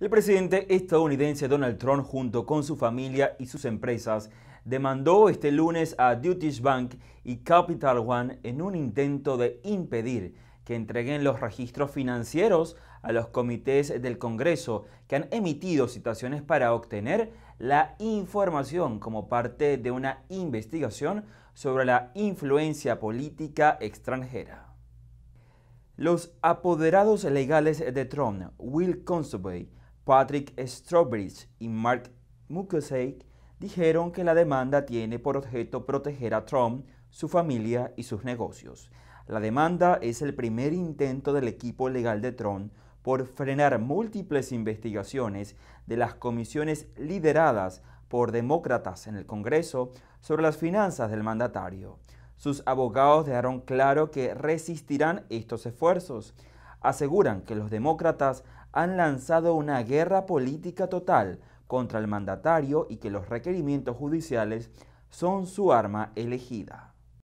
El presidente estadounidense Donald Trump junto con su familia y sus empresas demandó este lunes a Deutsche Bank y Capital One en un intento de impedir que entreguen los registros financieros a los comités del Congreso que han emitido citaciones para obtener la información como parte de una investigación sobre la influencia política extranjera. Los apoderados legales de Trump, Will Consovoy, Patrick Strawbridge y Mark Mukasey, dijeron que la demanda tiene por objeto proteger a Trump, su familia y sus negocios. La demanda es el primer intento del equipo legal de Trump por frenar múltiples investigaciones de las comisiones lideradas por demócratas en el Congreso sobre las finanzas del mandatario. Sus abogados dejaron claro que resistirán estos esfuerzos. Aseguran que los demócratas han lanzado una guerra política total contra el mandatario y que los requerimientos judiciales son su arma elegida.